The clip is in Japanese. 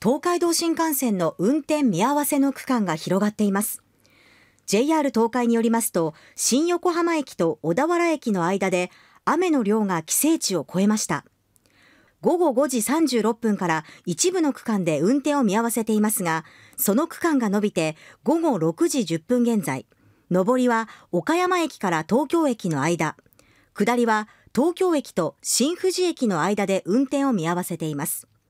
東海道新幹線の運転見合わせの区間が広がっています JR 東海によりますと新横浜駅と小田原駅の間で雨の量が規制値を超えました午後5時36分から一部の区間で運転を見合わせていますがその区間が伸びて午後6時10分現在上りは岡山駅から東京駅の間下りは東京駅と新富士駅の間で運転を見合わせています